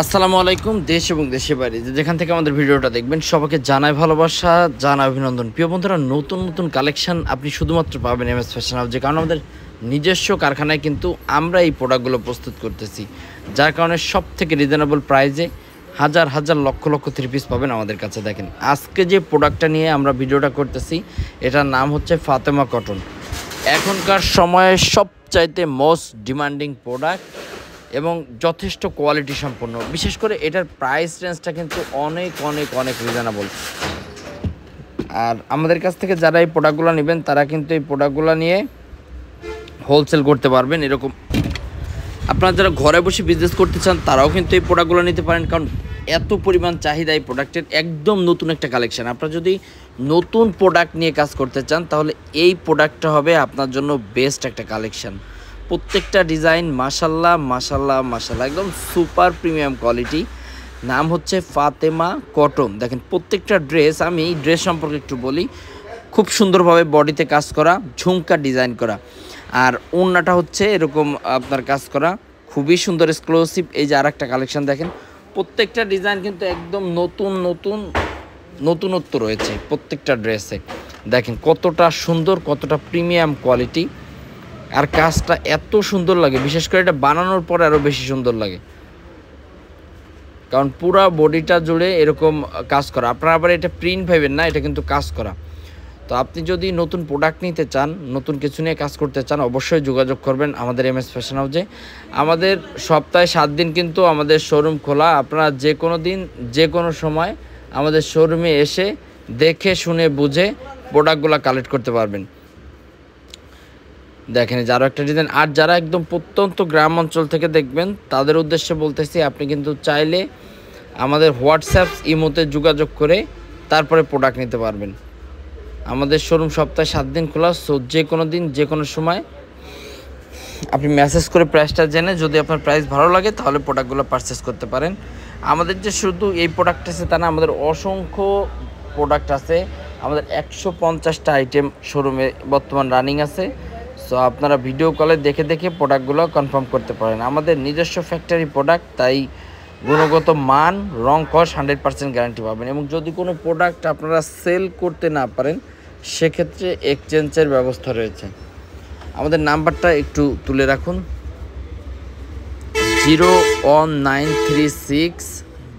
আসসালামু আলাইকুম দেশ এবং দেশের বাইরে যেখান থেকে আমাদের ভিডিওটা দেখবেন সবাইকে জানায় ভালোবাসা জানায় অভিনন্দন প্রিয় বন্ধুরা নতুন নতুন কালেকশন আপনি শুধুমাত্র পাবেন এম এস ফ্যাশন যে কারণ আমাদের নিজস্ব কারখানায় কিন্তু আমরা এই প্রোডাক্টগুলো প্রস্তুত করতেছি যার কারণে সব থেকে রিজনেবল প্রাইজে হাজার হাজার লক্ষ লক্ষ থ্রি পিস পাবেন আমাদের কাছে দেখেন আজকে যে প্রোডাক্টটা নিয়ে আমরা ভিডিওটা করতেছি এটার নাম হচ্ছে ফাতেমা কটন এখনকার সময়ে সবচাইতে মোস্ট ডিমান্ডিং প্রোডাক্ট এবং যথেষ্ট কোয়ালিটি সম্পন্ন বিশেষ করে এটার প্রাইস রেঞ্জটা কিন্তু অনেক অনেক অনেক রিজনেবল আর আমাদের কাছ থেকে যারা এই প্রোডাক্টগুলো নেবেন তারা কিন্তু এই প্রোডাক্টগুলো নিয়ে হোলসেল করতে পারবেন এরকম আপনারা যারা ঘরে বসে বিজনেস করতে চান তারাও কিন্তু এই প্রোডাক্টগুলো নিতে পারেন কারণ এত পরিমাণ চাহিদা এই প্রোডাক্টের একদম নতুন একটা কালেকশান আপনারা যদি নতুন প্রোডাক্ট নিয়ে কাজ করতে চান তাহলে এই প্রোডাক্টটা হবে আপনার জন্য বেস্ট একটা কালেকশান প্রত্যেকটা ডিজাইন মাসাল্লাহ মাসাল্লাহ মাসাল্লাহ একদম সুপার প্রিমিয়াম কোয়ালিটি নাম হচ্ছে ফাতেমা কটন দেখেন প্রত্যেকটা ড্রেস আমি ড্রেস সম্পর্কে একটু বলি খুব সুন্দরভাবে বডিতে কাজ করা ঝুমকা ডিজাইন করা আর ওড়নাটা হচ্ছে এরকম আপনার কাজ করা খুবই সুন্দর এক্সক্লোসিভ এই যে আর একটা কালেকশান দেখেন প্রত্যেকটা ডিজাইন কিন্তু একদম নতুন নতুন নতুনত্ব রয়েছে প্রত্যেকটা ড্রেসে দেখেন কতটা সুন্দর কতটা প্রিমিয়াম কোয়ালিটি আর কাজটা এত সুন্দর লাগে বিশেষ করে এটা বানানোর পরে আরও বেশি সুন্দর লাগে কারণ পুরা বডিটা জুড়ে এরকম কাজ করা আপনারা আবার এটা প্রিন্ট ভাবেন না এটা কিন্তু কাজ করা তো আপনি যদি নতুন প্রোডাক্ট নিতে চান নতুন কিছু নিয়ে কাজ করতে চান অবশ্যই যোগাযোগ করবেন আমাদের এম এস ফ্যাশন হাউজে আমাদের সপ্তাহে সাত দিন কিন্তু আমাদের শোরুম খোলা আপনারা যে কোনো দিন যে কোনো সময় আমাদের শোরুমে এসে দেখে শুনে বুঝে প্রোডাক্টগুলো কালেক্ট করতে পারবেন দেখেন যারা একটা ডিজাইন আর যারা একদম প্রত্যন্ত গ্রাম অঞ্চল থেকে দেখবেন তাদের উদ্দেশ্যে বলতেছি আপনি কিন্তু চাইলে আমাদের হোয়াটসঅ্যাপ ইমোতে যোগাযোগ করে তারপরে প্রোডাক্ট নিতে পারবেন আমাদের শোরুম সপ্তাহে সাত দিন খোলা সো যে কোনো দিন যে কোনো সময় আপনি মেসেজ করে প্রাইসটা জেনে যদি আপনার প্রাইস ভালো লাগে তাহলে প্রোডাক্টগুলো পারচেস করতে পারেন আমাদের যে শুধু এই প্রোডাক্ট আছে তা না আমাদের অসংখ্য প্রোডাক্ট আছে আমাদের একশো পঞ্চাশটা আইটেম শোরুমে বর্তমান রানিং আছে সো আপনারা ভিডিও কলে দেখে দেখে প্রোডাক্টগুলো কনফার্ম করতে পারেন আমাদের নিজস্ব ফ্যাক্টরি প্রোডাক্ট তাই গুণগত মান রং কস হান্ড্রেড পার্সেন্ট গ্যারান্টি পাবেন এবং যদি কোনো প্রোডাক্ট আপনারা সেল করতে না পারেন সেক্ষেত্রে এক্সচেঞ্জের ব্যবস্থা রয়েছে আমাদের নাম্বারটা একটু তুলে রাখুন zero one nine three six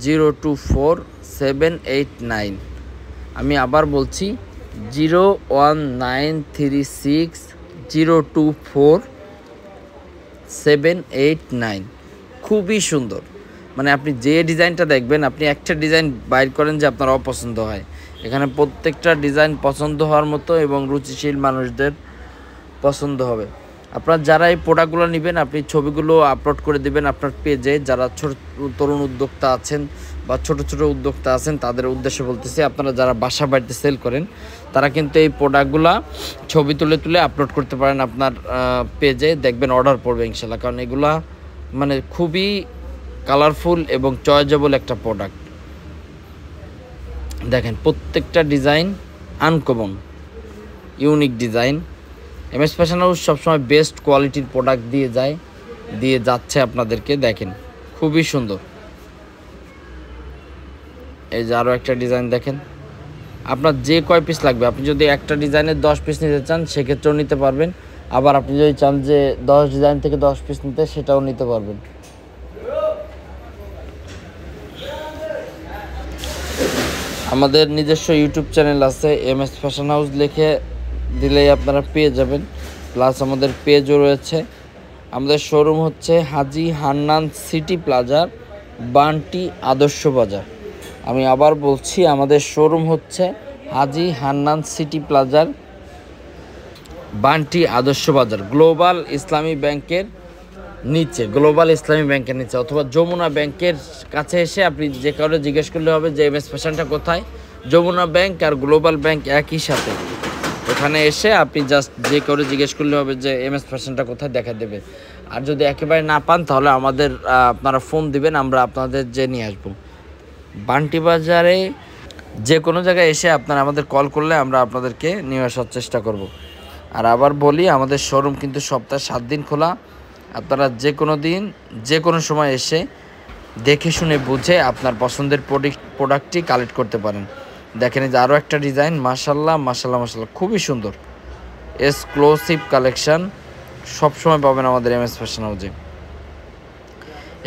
zero two four seven eight nine আমি আবার বলছি zero one nine three six zero two four seven eight nine খুবই সুন্দর মানে আপনি যে ডিজাইনটা দেখবেন আপনি একটা ডিজাইন বাইর করেন যে আপনার অপছন্দ হয় এখানে প্রত্যেকটা ডিজাইন পছন্দ হওয়ার মতো এবং রুচিশীল মানুষদের পছন্দ হবে আপনার যারা এই প্রোডাক্টগুলো নেবেন আপনি ছবিগুলো আপলোড করে দিবেন আপনার পেজে যারা ছোট তরুণ উদ্যোক্তা আছেন বা ছোট ছোট উদ্যোক্তা আছেন তাদের উদ্দেশ্যে বলতেছি আপনারা যারা বাসা বাড়িতে সেল করেন তারা কিন্তু এই প্রোডাক্টগুলা ছবি তুলে তুলে আপলোড করতে পারেন আপনার পেজে দেখবেন অর্ডার পড়বে ইনশাল্লাহ কারণ এগুলা মানে খুবই কালারফুল এবং চয়েজেবল একটা প্রোডাক্ট দেখেন প্রত্যেকটা design uncommon unique design M S fashion house সবসময় বেস্ট কোয়ালিটির প্রোডাক্ট দিয়ে যায় দিয়ে যাচ্ছে আপনাদেরকে দেখেন খুবই সুন্দর এই যে আরও একটা ডিজাইন দেখেন আপনার যে কয় পিস লাগবে আপনি যদি একটা ডিজাইনের দশ পিস নিতে চান সেক্ষেত্রেও নিতে পারবেন আবার আপনি যদি চান যে দশ ডিজাইন থেকে দশ পিস নিতে সেটাও নিতে পারবেন আমাদের নিজস্ব ইউটিউব চ্যানেল আছে এম এস ফ্যাশন হাউস লিখে দিলেই আপনারা পেয়ে যাবেন প্লাস আমাদের পেজও রয়েছে আমাদের শোরুম হচ্ছে হাজি হান্নান সিটি প্লাজার বান্টি আদর্শ বাজার আমি আবার বলছি আমাদের শোরুম হচ্ছে হাজি হান্নান সিটি প্লাজার বান্টি আদর্শ বাজার গ্লোবাল ইসলামী ব্যাংকের নিচে গ্লোবাল ইসলামী ব্যাংকের নিচে অথবা যমুনা ব্যাংকের কাছে এসে আপনি যে কারণে জিজ্ঞেস করলে হবে যে এম এস কোথায় যমুনা ব্যাংক আর গ্লোবাল ব্যাংক একই সাথে ওখানে এসে আপনি জাস্ট যে কারো জিজ্ঞেস করলে হবে যে এম এস ফ্যাশনটা কোথায় দেখা দেবে আর যদি একেবারে না পান তাহলে আমাদের আপনারা ফোন দিবেন আমরা আপনাদের যে নিয়ে আসবো বান্টি বাজারে যে কোনো জায়গায় এসে আপনারা আমাদের কল করলে আমরা আপনাদেরকে নিয়ে আসার চেষ্টা করব। আর আবার বলি আমাদের শোরুম কিন্তু সপ্তাহে সাত দিন খোলা আপনারা যে কোনো দিন যে কোনো সময় এসে দেখে শুনে বুঝে আপনার পছন্দের প্রোডাক্টটি কালেক্ট করতে পারেন দেখেন যে আরও একটা ডিজাইন মাসাল্লাহ মাসাল্লাহ মাসাল্লাহ খুবই সুন্দর এক্সক্লোসিভ কালেকশান সবসময় পাবেন আমাদের এম এস ফ্যাশন হাউজে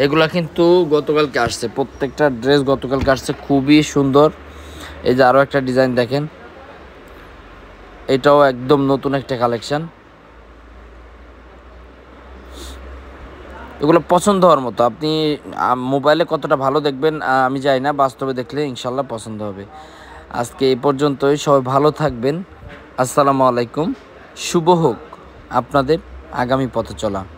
এগুলা কিন্তু গতকালকে আসছে প্রত্যেকটা ড্রেস গতকালকে আসছে খুবই সুন্দর এই যে আরও একটা ডিজাইন দেখেন এটাও একদম নতুন একটা কালেকশান এগুলো পছন্দ হওয়ার মতো আপনি মোবাইলে কতটা ভালো দেখবেন আমি যাই না বাস্তবে দেখলে ইনশাল্লাহ পছন্দ হবে আজকে এই পর্যন্তই সবাই ভালো থাকবেন আসসালামু আলাইকুম শুভ হোক আপনাদের আগামী পথে চলা